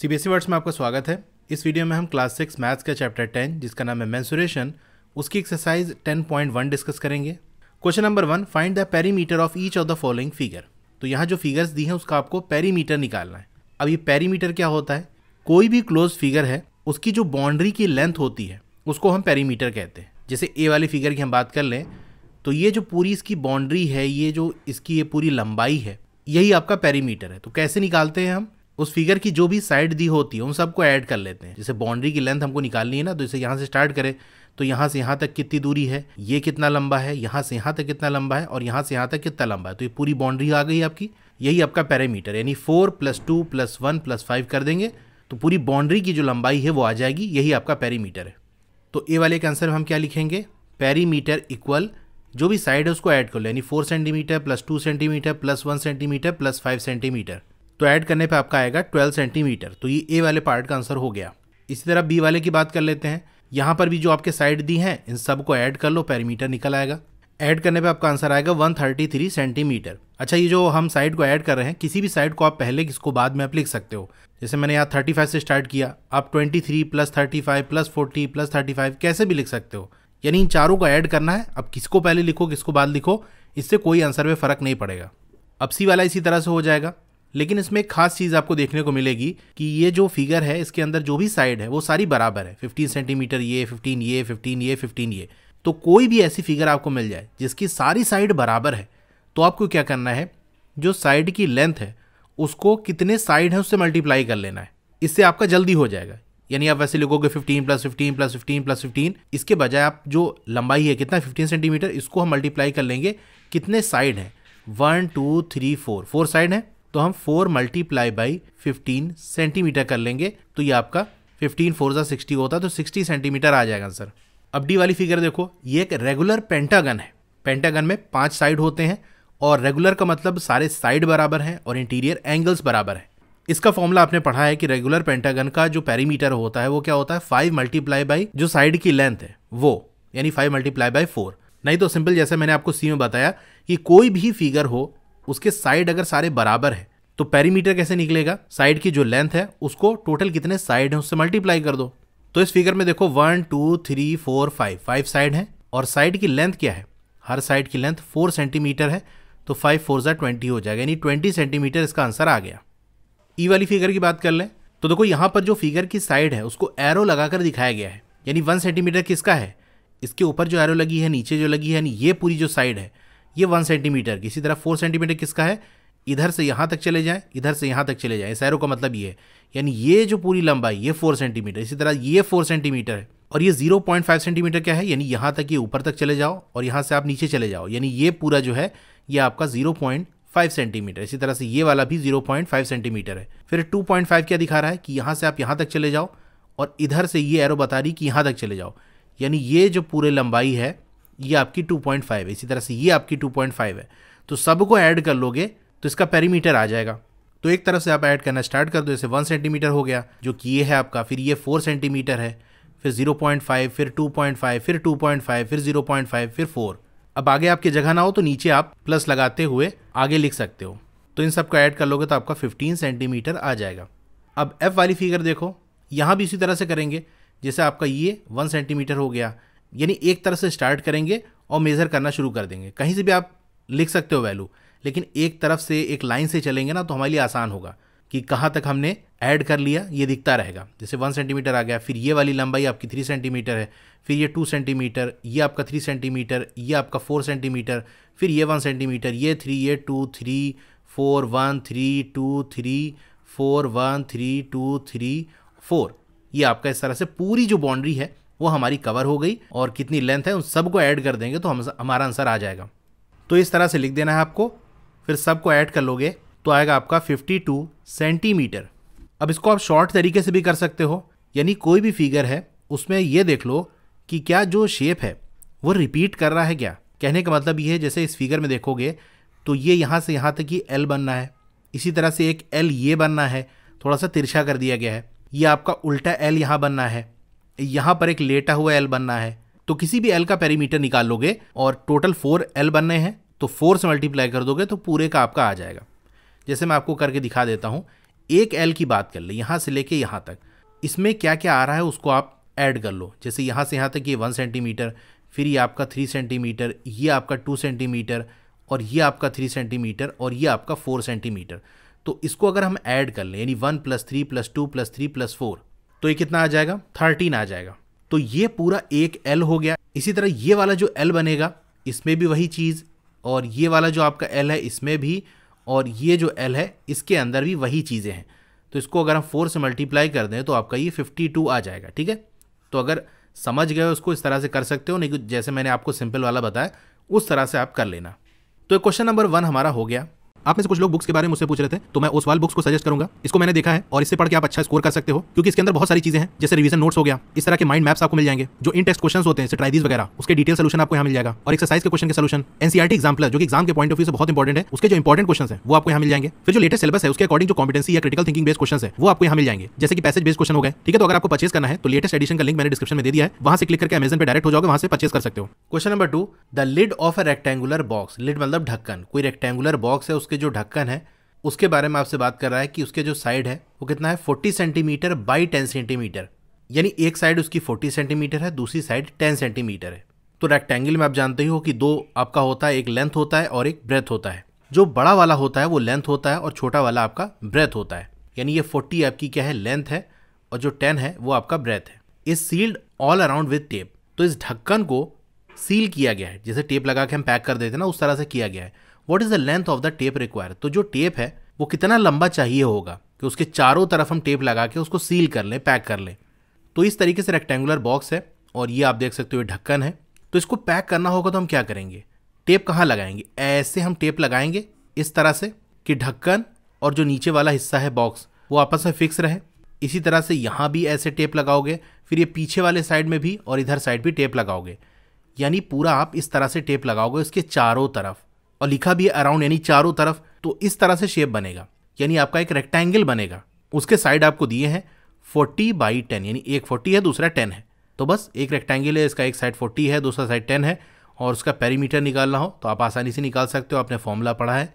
CBSE words e में आपका स्वागत है इस वीडियो में हम क्लास सिक्स मैथ्स का चैप्टर टेन जिसका नाम है मैंसुरेशन उसकी exercise ten point one discuss करेंगे question number one find the perimeter of each of the following figure तो यहाँ जो फिगर्स दी हैं उसका आपको पेरीमीटर निकालना है अब ये पेरीमीटर क्या होता है कोई भी क्लोज फिगर है उसकी जो बाउंड्री की लेंथ होती है उसको हम पेरीमीटर कहते हैं जैसे ए वाली फिगर की हम बात कर लें तो ये जो पूरी इसकी बाउंड्री है ये जो इसकी ये पूरी लंबाई है यही आपका पेरीमीटर है तो कैसे निकालते हैं हम उस फिगर की जो भी साइड दी होती है उन सबको ऐड कर लेते हैं जैसे बाउंड्री की लेंथ हमको निकालनी है ना तो इसे यहाँ से स्टार्ट करें तो यहाँ से यहाँ तक कितनी दूरी है ये कितना लंबा है यहाँ से यहाँ तक कितना लंबा है और यहाँ से यहाँ तक कितना लंबा है तो ये पूरी बाउंड्री आ गई आपकी यही आपका पैरामीटर यानी four plus two plus one plus five कर देंगे तो पूरी बाउंड्री की जो लंबाई है वो आ जाएगी यही आपका पैरीमीटर है तो ए वाले के आंसर में हम क्या लिखेंगे पैरीमीटर इक्वल जो भी साइड है उसको ऐड कर लो यानी four centimetre plus two centimetre plus one centimetre plus five centimetre तो ऐड करने पे आपका आएगा 12 सेंटीमीटर तो ये ए वाले पार्ट का आंसर हो गया इसी तरह बी वाले की बात कर लेते हैं यहाँ पर भी जो आपके साइड दी हैं इन सब को ऐड कर लो पैरीमीटर निकल आएगा ऐड करने पे आपका आंसर आएगा 133 सेंटीमीटर अच्छा ये जो हम साइड को ऐड कर रहे हैं किसी भी साइड को आप पहले किसको बाद में आप लिख सकते हो जैसे मैंने यहाँ 35 से स्टार्ट किया आप 23 प्लस 35 प्लस फोर्टी प्लस 35 कैसे भी लिख सकते हो यानी इन चारों को ऐड करना है अब किसको पहले लिखो किसको बाद लिखो इससे कोई आंसर में फ़र्क नहीं पड़ेगा अब सी वाला इसी तरह से हो जाएगा लेकिन इसमें एक खास चीज आपको देखने को मिलेगी कि ये जो फिगर है इसके अंदर जो भी साइड है वो सारी बराबर है फिफ्टीन सेंटीमीटर ये फिफ्टीन ये फिफ्टीन ये फिफ्टीन ये तो कोई भी ऐसी फिगर आपको मिल जाए जिसकी सारी साइड बराबर है तो आपको क्या करना है जो साइड की लेंथ है उसको कितने साइड है उससे मल्टीप्लाई कर लेना है इससे आपका जल्दी हो जाएगा यानी आप वैसे लिखोगे 15 plus fifteen plus fifteen plus fifteen इसके बजाय आप जो लंबाई है कितना 15 सेंटीमीटर इसको हम मल्टीप्लाई कर लेंगे कितने साइड हैं one two three four four side हैं तो हम four multiply by fifteen centimetre कर लेंगे तो ये आपका फिफ्टीन फोर ज़ा सिक्सटी होता तो सिक्सटी सेंटीमीटर आ जाएगा आंसर अब डी वाली फिगर देखो ये एक रेगुलर पेंटागन है पेंटागन में पांच साइड होते हैं और रेगुलर का मतलब सारे साइड बराबर हैं और इंटीरियर एंगल्स बराबर हैं इसका फॉर्मूला आपने पढ़ा है कि रेगुलर पेंटागन का जो पैरीमीटर होता है वो क्या होता है फाइव मल्टीप्लाई बाई जो साइड की लेंथ है वो यानी फाइव मल्टीप्लाई बाई फोर नहीं तो सिंपल जैसे मैंने आपको सी में बताया कि कोई भी फिगर हो उसके साइड अगर सारे बराबर है तो पेरीमीटर कैसे निकलेगा साइड की जो लेंथ है उसको टोटल कितने साइड है उससे मल्टीप्लाई कर दो तो इस फिगर में देखो one two three four five five side है और साइड की लेंथ क्या है हर साइड की लेंथ फोर सेंटीमीटर है तो फाइव फोर जै ट्वेंटी हो जाएगा यानी ट्वेंटी सेंटीमीटर इसका आंसर आ गया ई e वाली फिगर की बात कर लें तो देखो यहाँ पर जो फिगर की साइड है उसको एरो लगाकर दिखाया गया है यानी वन सेंटीमीटर किसका है इसके ऊपर जो एरो लगी है नीचे जो लगी है यानी ये पूरी जो साइड है ये वन सेंटीमीटर की इसी तरह फोर सेंटीमीटर किसका है इधर से यहाँ तक चले जाएँ इधर से यहाँ तक चले जाएँ इस एरो का मतलब ये है यानी ये जो पूरी लंबाई ये फोर सेंटीमीटर इसी तरह ये फोर सेंटीमीटर है और ये जीरो पॉइंट फाइव सेंटीमीटर क्या है यानी यहाँ तक ये ऊपर तक चले जाओ और यहाँ से आप नीचे चले जाओ यानी ये पूरा जो है ये आपका जीरो पॉइंट फाइव सेंटीमीटर इसी तरह से ये वाला भी जीरो पॉइंट फाइव सेंटीमीटर है फिर टू पॉइंट फाइव क्या दिखा रहा है कि यहाँ से आप यहाँ तक चले जाओ और इधर से ये एरो बता रही कि यहाँ तक चले जाओ यानी ये जो पूरे लंबाई है ये आपकी 2.5 है इसी तरह से ये आपकी 2.5 है तो सबको ऐड कर लोगे तो इसका पेरीमीटर आ जाएगा तो एक तरफ से आप ऐड करना स्टार्ट कर दो जैसे वन सेंटीमीटर हो गया जो कि ये है आपका फिर ये फोर सेंटीमीटर है फिर जीरो पॉइंट फाइव फिर टू पॉइंट फाइव फिर टू पॉइंट फाइव फिर जीरो पॉइंट फाइव फिर फोर अब आगे आपकी जगह ना हो तो नीचे आप प्लस लगाते हुए आगे लिख सकते हो तो इन सबको ऐड कर लोगे तो आपका फिफ्टीन सेंटीमीटर आ जाएगा अब एफ़ वाली फिगर देखो यहाँ भी इसी तरह से करेंगे जैसे आपका ये वन सेंटीमीटर हो गया यानी एक तरह से स्टार्ट करेंगे और मेज़र करना शुरू कर देंगे कहीं से भी आप लिख सकते हो वैल्यू लेकिन एक तरफ से एक लाइन से चलेंगे ना तो हमारे लिए आसान होगा कि कहाँ तक हमने ऐड कर लिया ये दिखता रहेगा जैसे वन सेंटीमीटर आ गया फिर ये वाली लंबाई आपकी थ्री सेंटीमीटर है फिर ये टू सेंटीमीटर ये आपका थ्री सेंटीमीटर ये आपका फोर सेंटीमीटर फिर ये वन सेंटीमीटर ये थ्री ये two three four one three two three four one three two three four ये आपका इस तरह से पूरी जो बाउंड्री है वो हमारी कवर हो गई और कितनी लेंथ है उन सबको ऐड कर देंगे तो हम हमारा आंसर आ जाएगा तो इस तरह से लिख देना है आपको फिर सबको ऐड कर लोगे तो आएगा आपका 52 सेंटीमीटर अब इसको आप शॉर्ट तरीके से भी कर सकते हो यानी कोई भी फिगर है उसमें ये देख लो कि क्या जो शेप है वो रिपीट कर रहा है क्या कहने का मतलब ये है जैसे इस फिगर में देखोगे तो ये यहाँ से यहाँ तक ये एल बनना है इसी तरह से एक एल ये बनना है थोड़ा सा तिरछा कर दिया गया है ये आपका उल्टा एल यहाँ बनना है यहाँ पर एक लेटा हुआ एल बनना है तो किसी भी एल का पेरीमीटर निकाल लोगे और टोटल फोर एल बनने हैं तो फोर से मल्टीप्लाई कर दोगे तो पूरे का आपका आ जाएगा जैसे मैं आपको करके दिखा देता हूँ एक एल की बात कर ले यहाँ से लेके यहाँ तक इसमें क्या क्या आ रहा है उसको आप ऐड कर लो जैसे यहाँ से यहाँ तक ये वन सेंटीमीटर फिर ये आपका थ्री सेंटीमीटर ये आपका टू सेंटीमीटर और ये आपका थ्री सेंटीमीटर और ये आपका फोर सेंटीमीटर तो इसको अगर हम ऐड कर लें यानी one plus three plus two plus three plus four तो ये कितना आ जाएगा थर्टीन आ जाएगा तो ये पूरा एक एल हो गया इसी तरह ये वाला जो एल बनेगा इसमें भी वही चीज़ और ये वाला जो आपका एल है इसमें भी और ये जो एल है इसके अंदर भी वही चीज़ें हैं तो इसको अगर हम फोर से मल्टीप्लाई कर दें तो आपका ये फिफ्टी टू आ जाएगा ठीक है तो अगर समझ गए उसको इस तरह से कर सकते हो नहीं तो जैसे मैंने आपको सिंपल वाला बताया उस तरह से आप कर लेना तो क्वेश्चन नंबर वन हमारा हो गया आप में से कुछ लोग बुक्स के बारे में मुझसे पूछ रहे थे तो मैं उस वाल बुक्स को सजेस्ट करूंगा इसको मैंने देखा है और इससे पढ़ के आप अच्छा स्कोर कर सकते हो क्योंकि इसके अंदर बहुत सारी चीजें हैं जैसे रिवीजन नोट्स हो गया इस तरह के माइंड मैप्स आपको मिल जाएंगे जो इन टेस्ट क्वेश्चन होते हैं ट्राइडीज वगैरह उसके डिटेल सोलूशन आपको यहाँ मिल जाएगा और एक्सरसाइज के क्वेश्चन के सोलूशन एनसीआरटी एग्जाम्पल जो एग्जाम के पॉइंट ऑफ व्यू से बहुत इंपॉर्टेंट है उसके जो इंपॉर्टेंट क्वेश्चन है वो आपको यहाँ मिल जाएंगे फिर जो लेटेस्ट सिलेबस है उसके अकॉर्डिंग जो कॉम्पिटेंसी या क्रिटिकल थिंकिंग बेस्ड क्वेश्चन है वो आपको यहाँ मिल जाएंगे जैसे कि पैसेज बेस्ड क्वेश्चन हो गए ठीक है तो अगर आपको परचेस करना है तो लेटेस्ट एडिशन का लिंक मैंने डिस्क्रिप्शन में दे दिया है वहां से क्लिक करके अमेजन पर डायरेक्ट हो जाओगे वहां से परचेस कर सकते हो question number two the lid of a rectangular box lid मतलब ढक्कन कोई रेक्टेंगुलर बॉक्स है उस उसके जो ढक्कन है उसके बारे में आपसे बात कर रहा है कि उसके जो साइड है वो कितना है forty centimetre by ten centimetre यानी एक साइड उसकी फोर्टी सेंटीमीटर है दूसरी साइड टेन सेंटीमीटर है तो रेक्टेंगल में आप जानते ही हो कि दो आपका होता है एक लेंथ होता है और एक ब्रेथ होता है जो बड़ा वाला होता है वो लेंथ होता है और छोटा वाला आपका ब्रेथ होता है यानी ये फोर्टी आपकी क्या है लेंथ है और जो टेन है वो आपका ब्रेथ है is sealed all around with tape तो इस ढक्कन को सील किया गया है जैसे टेप लगा के हम पैक कर देते हैं ना उस तरह से किया गया है what is the length of the tape require तो जो टेप है वो कितना लंबा चाहिए होगा कि उसके चारों तरफ हम टेप लगा के उसको सील कर लें पैक कर लें तो इस तरीके से रेक्टेंगुलर बॉक्स है और ये आप देख सकते हो ढक्कन है तो इसको पैक करना होगा तो हम क्या करेंगे टेप कहाँ लगाएंगे ऐसे हम टेप लगाएंगे इस तरह से कि ढक्कन और जो नीचे वाला हिस्सा है बॉक्स वो आपस में फिक्स रहे इसी तरह से यहाँ भी ऐसे टेप लगाओगे फिर ये पीछे वाले साइड में भी और इधर साइड भी टेप लगाओगे यानी पूरा आप इस तरह से टेप लगाओगे इसके चारों तरफ और लिखा भी है अराउंड यानी चारों तरफ तो इस तरह से शेप बनेगा यानी आपका एक रेक्टेंगल बनेगा उसके साइड आपको दिए हैं फोर्टी बाई टेन यानी एक फोर्टी है दूसरा टेन है तो बस एक रेक्टेंगल है इसका एक साइड फोर्टी है दूसरा साइड टेन है और उसका पेरीमीटर निकालना हो तो आप आसानी से निकाल सकते हो आपने फॉर्मूला पढ़ा है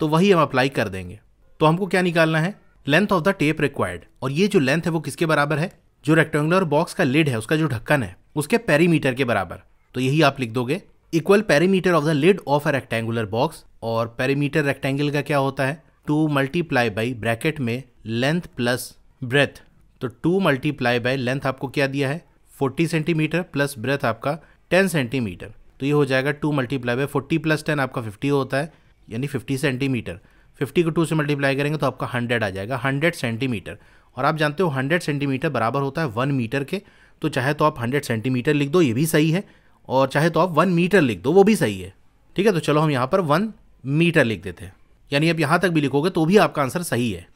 तो वही हम अप्लाई कर देंगे तो हमको क्या निकालना है length of the tape required और ये जो लेंथ है वो किसके बराबर है जो रेक्टेंगुलर बॉक्स का लिड है उसका जो ढक्कन है उसके पेरीमीटर के बराबर तो यही आप लिख दोगे equal perimeter of the lid of a rectangular box और पेरीमीटर रेक्टेंगल का क्या होता है टू मल्टीप्लाई बाई ब्रैकेट में लेंथ प्लस ब्रेथ तो टू मल्टीप्लाई बाई लेंथ आपको क्या दिया है फोर्टी सेंटीमीटर प्लस ब्रेथ आपका टेन सेंटीमीटर तो ये हो जाएगा two multiply by forty plus ten आपका फिफ्टी होता है यानी फिफ्टी सेंटीमीटर फिफ्टी को टू से मल्टीप्लाई करेंगे तो आपका हंड्रेड आ जाएगा हंड्रेड सेंटीमीटर और आप जानते हो हंड्रेड सेंटीमीटर बराबर होता है वन मीटर के तो चाहे तो आप हंड्रेड सेंटीमीटर लिख दो ये भी सही है और चाहे तो आप वन मीटर लिख दो वो भी सही है ठीक है तो चलो हम यहाँ पर वन मीटर लिख देते हैं यानी आप यहाँ तक भी लिखोगे तो भी आपका आंसर सही है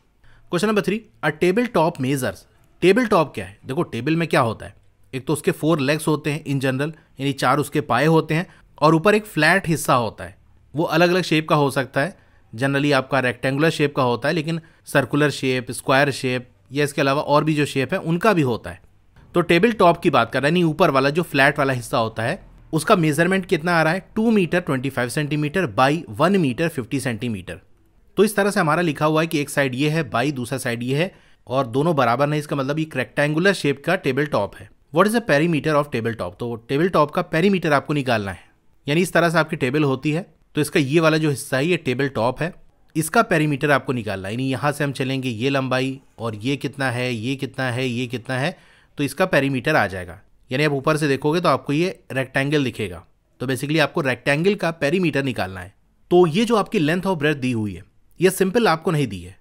question number three a table top measures table top क्या है देखो टेबल में क्या होता है एक तो उसके फोर लेग्स होते हैं इन जनरल यानी चार उसके पाए होते हैं और ऊपर एक फ्लैट हिस्सा होता है वो अलग अलग शेप का हो सकता है जनरली आपका रेक्टेंगुलर शेप का होता है लेकिन सर्कुलर शेप स्क्वायर शेप या इसके अलावा और भी जो शेप है उनका भी होता है तो टेबल टॉप की बात कर रहा है यानी ऊपर वाला जो फ्लैट वाला हिस्सा होता है उसका मेजरमेंट कितना आ रहा है two metre twenty five centimetre by one metre fifty centimetre तो इस तरह से हमारा लिखा हुआ है कि एक साइड ये है बाई दूसरा साइड ये है और दोनों बराबर नहीं इसका मतलब ये रेक्टेंगुलर शेप का टेबल टॉप है what is a perimeter of table top तो टेबल टॉप का पेरीमीटर आपको निकालना है यानी इस तरह से आपकी टेबल होती है तो इसका ये वाला जो हिस्सा है ये टेबल टॉप है इसका पेरीमीटर आपको निकालना है यानी यहाँ से हम चलेंगे ये लंबाई और ये कितना है ये कितना है ये कितना है तो इसका पेरीमीटर आ जाएगा यानी आप ऊपर से देखोगे तो आपको ये रेक्टेंगल दिखेगा तो बेसिकली आपको रेक्टेंगल का पेरीमीटर निकालना है तो ये जो आपकी लेंथ और ब्रेथ दी हुई है ये सिंपल आपको नहीं दी है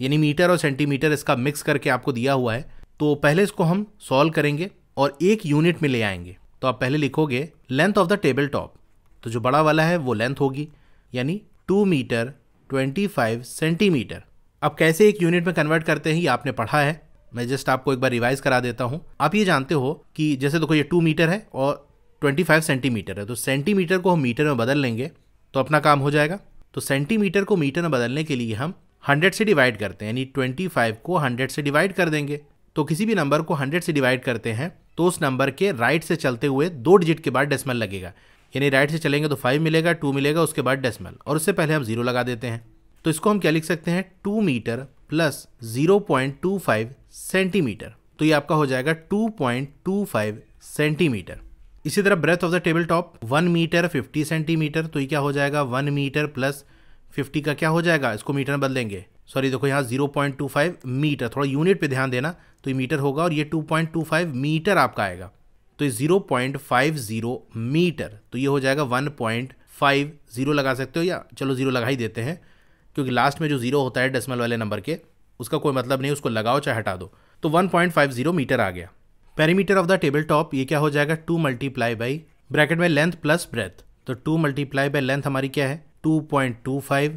यानी मीटर और सेंटीमीटर इसका मिक्स करके आपको दिया हुआ है तो पहले इसको हम सॉल्व करेंगे और एक यूनिट में ले आएंगे तो आप पहले लिखोगे length of the table top तो जो बड़ा वाला है वो लेंथ होगी यानी two metre twenty five centimetre अब कैसे एक यूनिट में कन्वर्ट करते हैं ये आपने पढ़ा है मैं जस्ट आपको एक बार रिवाइज करा देता हूँ आप ये जानते हो कि जैसे देखो ये टू मीटर है और ट्वेंटी फाइव सेंटीमीटर है तो सेंटीमीटर को हम मीटर में बदल लेंगे तो अपना काम हो जाएगा तो सेंटीमीटर को मीटर में बदलने के लिए हम हंड्रेड से डिवाइड करते हैं यानी ट्वेंटी फाइव को हंड्रेड से डिवाइड कर देंगे तो किसी भी नंबर को हंड्रेड से डिवाइड करते हैं तो उस नंबर के राइट से चलते हुए दो डिजिट के बाद डेसमल लगेगा यानी राइट से चलेंगे तो फाइव मिलेगा टू मिलेगा उसके बाद डेसमल और उससे पहले हम जीरो लगा देते हैं तो इसको हम क्या लिख सकते हैं two metre plus zero point two five centimetre तो ये आपका हो जाएगा 2.25 सेंटीमीटर इसी तरह breadth of the table top one metre fifty centimetre तो ये क्या हो जाएगा वन मीटर प्लस फिफ्टी का क्या हो जाएगा इसको मीटर में बदलेंगे सॉरी देखो यहाँ 0.25 मीटर थोड़ा यूनिट पे ध्यान देना तो ये मीटर होगा और ये 2.25 मीटर आपका आएगा तो ये 0.50 मीटर तो ये हो जाएगा 1.50 लगा सकते हो या चलो ज़ीरो लगा ही देते हैं क्योंकि लास्ट में जो ज़ीरो होता है डेसिमल वाले नंबर के उसका कोई मतलब नहीं उसको लगाओ चाहे हटा दो तो 1.50 मीटर आ गया perimeter of the table top ये क्या हो जाएगा टू मल्टीप्लाई बाई ब्रैकेट में लेंथ प्लस ब्रेथ तो टू मल्टीप्लाई बाई लेंथ हमारी क्या है 2.25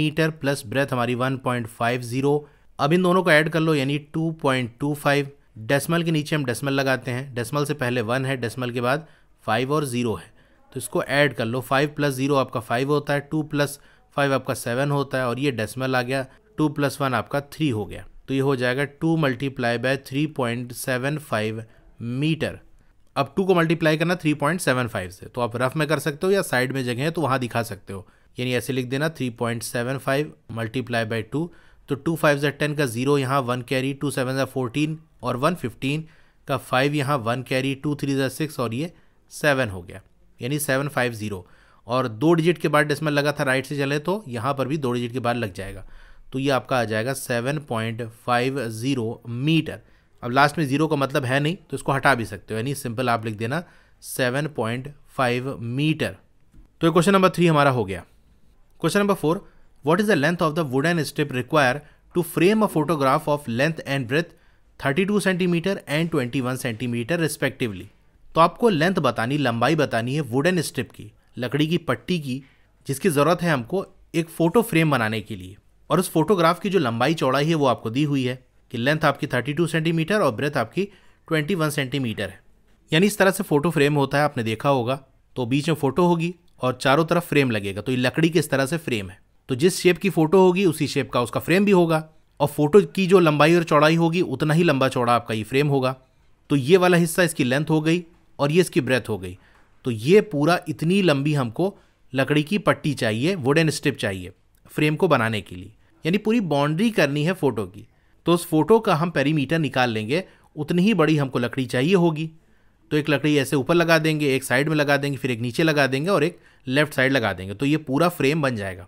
मीटर प्लस ब्रेथ हमारी 1.50 अब इन दोनों को ऐड कर लो यानी 2.25 डेसिमल के नीचे हम डेसिमल लगाते हैं डेसिमल से पहले वन है डेसिमल के बाद फाइव और ज़ीरो है तो इसको ऐड कर लो फाइव प्लस ज़ीरो आपका फाइव होता है टू प्लस फाइव आपका सेवन होता है और ये डेसिमल आ गया टू प्लस वन आपका थ्री हो गया तो ये हो जाएगा two multiply by three point seven five metre अब टू को मल्टीप्लाई करना थ्री पॉइंट सेवन फाइव से तो आप रफ में कर सकते हो या साइड में जगह है तो वहाँ दिखा सकते हो यानी ऐसे लिख देना three point seven five multiply by two तो टू फाइव जै टेन का जीरो यहाँ वन कैरी टू सेवन जै फोर्टीन और वन फिफ्टीन का फाइव यहाँ वन कैरी टू थ्री जै सिक्स और ये सेवन हो गया यानी सेवन फाइव ज़ीरो और दो डिजिट के बाद डेसिमल लगा था राइट से चले तो यहाँ पर भी दो डिजिट के बाद लग जाएगा तो ये आपका आ जाएगा seven point five zero metre अब लास्ट में ज़ीरो का मतलब है नहीं तो इसको हटा भी सकते हो यानी सिंपल आप लिख देना सेवन पॉइंट फाइव मीटर तो ये क्वेश्चन नंबर थ्री हमारा हो गया question number four what is the length of the wood and strip require to frame a photograph of length and breadth 32 centimetre and 21 centimetre respectively तो आपको length बतानी लंबाई बतानी है वुडन स्ट्रिप की लकड़ी की पट्टी की जिसकी ज़रूरत है हमको एक फ़ोटो फ्रेम बनाने के लिए और उस फोटोग्राफ की जो लंबाई चौड़ाई है वो आपको दी हुई है कि लेंथ आपकी 32 सेंटीमीटर और ब्रेथ आपकी 21 सेंटीमीटर है यानी इस तरह से फ़ोटो फ्रेम होता है आपने देखा होगा तो बीच में फ़ोटो होगी और चारों तरफ फ्रेम लगेगा तो ये लकड़ी के इस तरह से फ्रेम है तो जिस शेप की फ़ोटो होगी उसी शेप का उसका फ्रेम भी होगा और फोटो की जो लंबाई और चौड़ाई होगी उतना ही लंबा चौड़ा आपका ये फ्रेम होगा तो ये वाला हिस्सा इसकी लेंथ हो गई और ये इसकी ब्रेथ हो गई तो ये पूरा इतनी लंबी हमको लकड़ी की पट्टी चाहिए वुडन स्टिप चाहिए फ्रेम को बनाने के लिए यानी पूरी बाउंड्री करनी है फ़ोटो की तो उस फोटो का हम पेरीमीटर निकाल लेंगे उतनी ही बड़ी हमको लकड़ी चाहिए होगी तो एक लकड़ी ऐसे ऊपर लगा देंगे एक साइड में लगा देंगे फिर एक नीचे लगा देंगे और एक लेफ्ट साइड लगा देंगे तो ये पूरा फ्रेम बन जाएगा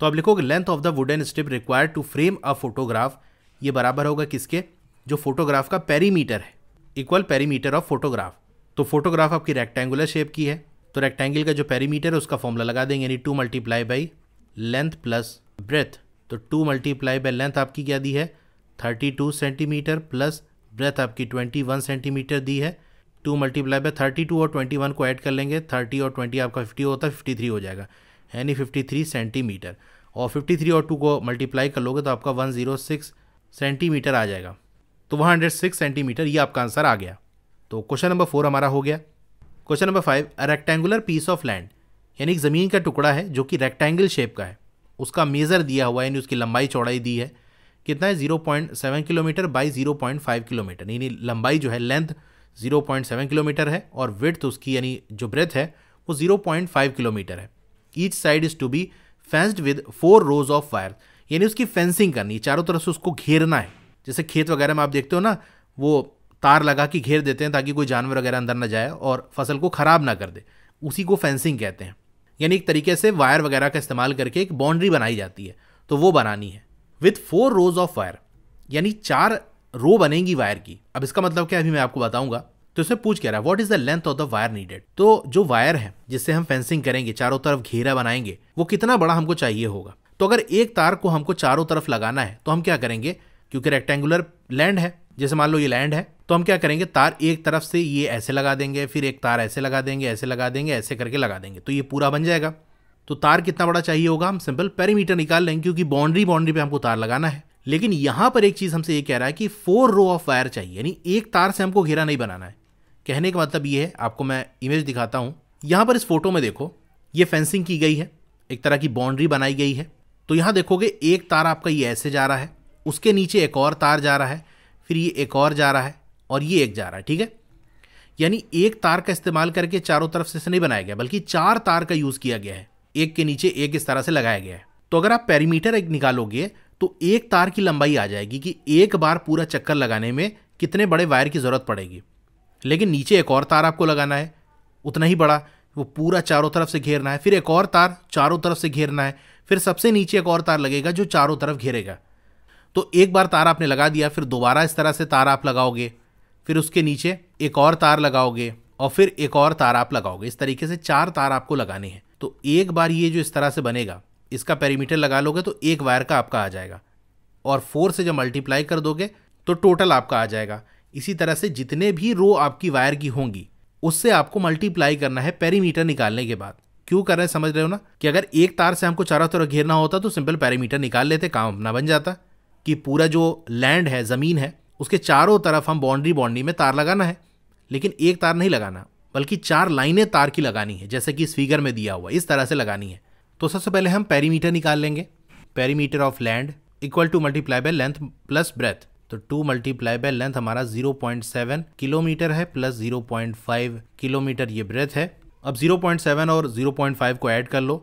तो अब लिखोगे length of the wooden strip required to frame a photograph ये बराबर होगा किसके जो फोटोग्राफ का पेरीमीटर है इक्वल पेरीमीटर ऑफ फोटोग्राफ तो फोटोग्राफ आपकी रेक्टेंगुलर शेप की है तो रेक्टेंगल का जो पेरीमीटर है उसका फॉर्मूला लगा देंगे यानी two multiply by length plus breadth तो टू मल्टीप्लाई बाय लेंथ आपकी क्या दी है thirty two centimetre plus breadth आपकी ट्वेंटी वन सेंटीमीटर दी है two multiply by thirty two और ट्वेंटी वन को ऐड कर लेंगे थर्टी और ट्वेंटी आपका फिफ्टी होता है फिफ्टी थ्री हो जाएगा यानी फिफ्टी थ्री सेंटीमीटर और फिफ्टी थ्री और टू को मल्टीप्लाई कर लोगे तो आपका वन जीरो सिक्स सेंटीमीटर आ जाएगा तो वन हंड्रेड सिक्स सेंटीमीटर ये आपका आंसर आ गया तो क्वेश्चन नंबर फोर हमारा हो गया question number five rectangular piece of land यानी एक ज़मीन का टुकड़ा है जो कि रेक्टेंगल शेप का है उसका मेज़र दिया हुआ है यानी उसकी लंबाई चौड़ाई दी है कितना है 0.7 किलोमीटर बाई 0.5 किलोमीटर यानी लंबाई जो है लेंथ 0.7 किलोमीटर है और विड्थ उसकी यानी जो ब्रेथ है वो 0.5 किलोमीटर है each side is to be fenced with four rows of wire यानी उसकी फेंसिंग करनी चारों तरफ से उसको घेरना है जैसे खेत वगैरह में आप देखते हो ना वो तार लगा के घेर देते हैं ताकि कोई जानवर वगैरह अंदर ना जाए और फसल को ख़राब ना कर दे उसी को फेंसिंग कहते हैं यानी एक तरीके से वायर वगैरह का इस्तेमाल करके एक बाउंड्री बनाई जाती है तो वो बनानी है with four rows of wire यानी चार रो बनेगी वायर की अब इसका मतलब क्या अभी मैं आपको बताऊंगा तो इसमें पूछ कह रहा है what is the length of the wire needed तो जो वायर है जिससे हम फेंसिंग करेंगे चारों तरफ घेरा बनाएंगे वो कितना बड़ा हमको चाहिए होगा तो अगर एक तार को हमको चारों तरफ लगाना है तो हम क्या करेंगे क्योंकि रेक्टेंगुलर लैंड है जैसे मान लो ये लैंड है तो हम क्या करेंगे तार एक तरफ से ये ऐसे लगा देंगे फिर एक तार ऐसे लगा देंगे ऐसे लगा देंगे ऐसे करके लगा देंगे तो ये पूरा बन जाएगा तो तार कितना बड़ा चाहिए होगा हम सिंपल पेरीमीटर निकाल लेंगे क्योंकि बाउंड्री बाउंड्री पे हमको तार लगाना है लेकिन यहाँ पर एक चीज़ हमसे ये कह रहा है कि फोर रो ऑफ वायर चाहिए यानी एक तार से हमको घेरा नहीं बनाना है कहने का मतलब ये है आपको मैं इमेज दिखाता हूँ यहाँ पर इस फोटो में देखो ये फेंसिंग की गई है एक तरह की बाउंड्री बनाई गई है तो यहाँ देखोगे एक तार आपका ये ऐसे जा रहा है उसके नीचे एक और तार जा रहा है फिर ये एक और जा रहा है और ये एक जा रहा है ठीक है यानी एक तार का इस्तेमाल करके चारों तरफ से नहीं बनाया गया बल्कि चार तार का यूज़ किया गया है एक के नीचे एक इस तरह से लगाया गया है तो अगर आप पैरीमीटर एक निकालोगे तो एक तार की लंबाई आ जाएगी कि एक बार पूरा चक्कर लगाने में कितने बड़े वायर की ज़रूरत पड़ेगी लेकिन नीचे एक और तार आपको लगाना है उतना ही बड़ा वो पूरा चारों तरफ से घेरना है फिर एक और तार चारों तरफ से घेरना है फिर सबसे नीचे एक और तार लगेगा जो चारों तरफ घेरेगा तो एक बार तार आपने लगा दिया फिर दोबारा इस तरह से तार आप लगाओगे फिर उसके नीचे एक और तार लगाओगे और फिर एक और तार आप लगाओगे इस तरीके से चार तार आपको लगाने हैं तो एक बार ये जो इस तरह से बनेगा इसका पेरीमीटर लगा लोगे तो एक वायर का आपका आ जाएगा और फोर से जब मल्टीप्लाई कर दोगे तो टोटल आपका आ जाएगा इसी तरह से जितने भी रो आपकी वायर की होंगी उससे आपको मल्टीप्लाई करना है पेरीमीटर निकालने के बाद क्यों कर रहे हैं समझ रहे हो ना कि अगर एक तार से हमको चारों तरफ घेरना होता तो सिंपल पैरामीटर निकाल लेते काम अपना बन जाता कि पूरा जो लैंड है ज़मीन है उसके चारों तरफ हम बाउंड्री बाउंड्री में तार लगाना है लेकिन एक तार नहीं लगाना बल्कि चार लाइनें तार की लगानी है जैसे कि इस फिगर में दिया हुआ इस तरह से लगानी है तो सबसे पहले हम पेरीमीटर निकाल लेंगे perimeter of land equal two multiply by length plus breadth तो टू मल्टीप्लाई बाय लेंथ हमारा 0.7 किलोमीटर है प्लस 0.5 किलोमीटर ये ब्रेथ है अब 0.7 और 0.5 को ऐड कर लो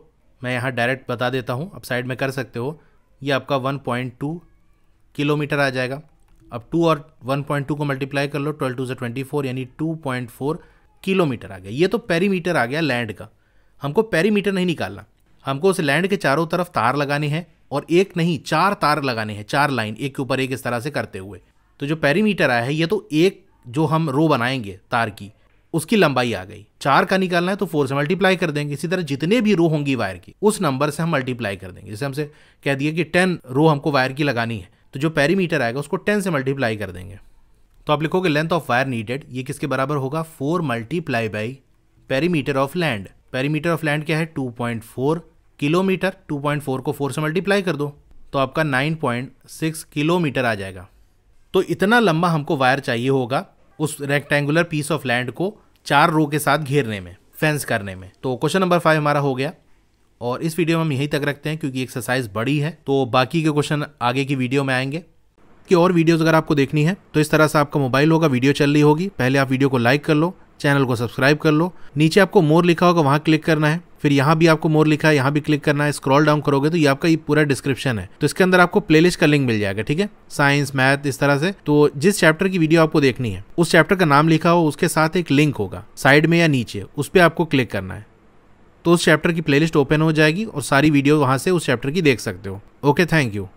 मैं यहाँ डायरेक्ट बता देता हूँ आप साइड में कर सकते हो ये आपका 1.2 किलोमीटर आ जाएगा अब टू और वन पॉइंट टू को मल्टीप्लाई कर लो ट्वेल्व टू से ट्वेंटी फोर यानी टू पॉइंट फोर किलोमीटर आ गया ये तो पेरीमीटर आ गया लैंड का हमको पेरीमीटर नहीं निकालना हमको उस लैंड के चारों तरफ तार लगाने हैं और एक नहीं चार तार लगाने हैं चार लाइन एक के ऊपर एक इस तरह से करते हुए तो जो पेरीमीटर आया है ये तो एक जो हम रो बनाएंगे तार की उसकी लंबाई आ गई चार का निकालना है तो फोर से मल्टीप्लाई कर देंगे इसी तरह जितने भी रो होंगी वायर की उस नंबर से हम मल्टीप्लाई कर देंगे जैसे हमसे कह दिया कि टेन रो हमको वायर की लगानी है तो जो पैरीमीटर आएगा उसको टेन से मल्टीप्लाई कर देंगे तो आप लिखोगे लेंथ ऑफ वायर नीडेड ये किसके बराबर होगा four multiply by perimeter of land perimeter of land क्या है two point four kilometre two point four को फोर से मल्टीप्लाई कर दो तो आपका नाइन पॉइंट सिक्स किलोमीटर आ जाएगा तो इतना लंबा हमको वायर चाहिए होगा उस रेक्टेंगुलर पीस ऑफ लैंड को चार रो के साथ घेरने में फेंस करने में तो क्वेश्चन नंबर फाइव हमारा हो गया और इस वीडियो में हम यहीं तक रखते हैं क्योंकि एक्सरसाइज बड़ी है तो बाकी के क्वेश्चन आगे की वीडियो में आएंगे कि और वीडियोस अगर आपको देखनी है तो इस तरह से आपका मोबाइल होगा वीडियो चल रही होगी पहले आप वीडियो को लाइक कर लो चैनल को सब्सक्राइब कर लो नीचे आपको मोर लिखा होगा वहाँ क्लिक करना है फिर यहाँ भी आपको मोर लिखा है यहाँ भी क्लिक करना है स्क्रॉल डाउन करोगे तो ये आपका ये पूरा डिस्क्रिप्शन है तो इसके अंदर आपको प्लेलिस्ट का लिंक मिल जाएगा ठीक है साइंस मैथ इस तरह से तो जिस चैप्टर की वीडियो आपको देखनी है उस चैप्टर का नाम लिखा हो उसके साथ एक लिंक होगा साइड में या नीचे उस पर आपको क्लिक करना है तो उस चैप्टर की प्लेलिस्ट ओपन हो जाएगी और सारी वीडियो वहाँ से उस चैप्टर की देख सकते हो ओके थैंक यू